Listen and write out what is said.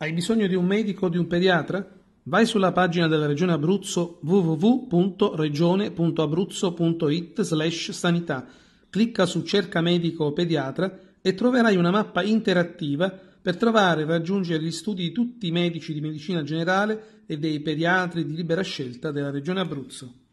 Hai bisogno di un medico o di un pediatra? Vai sulla pagina della Regione Abruzzo www.regione.abruzzo.it slash sanità, clicca su cerca medico o pediatra e troverai una mappa interattiva per trovare e raggiungere gli studi di tutti i medici di medicina generale e dei pediatri di libera scelta della Regione Abruzzo.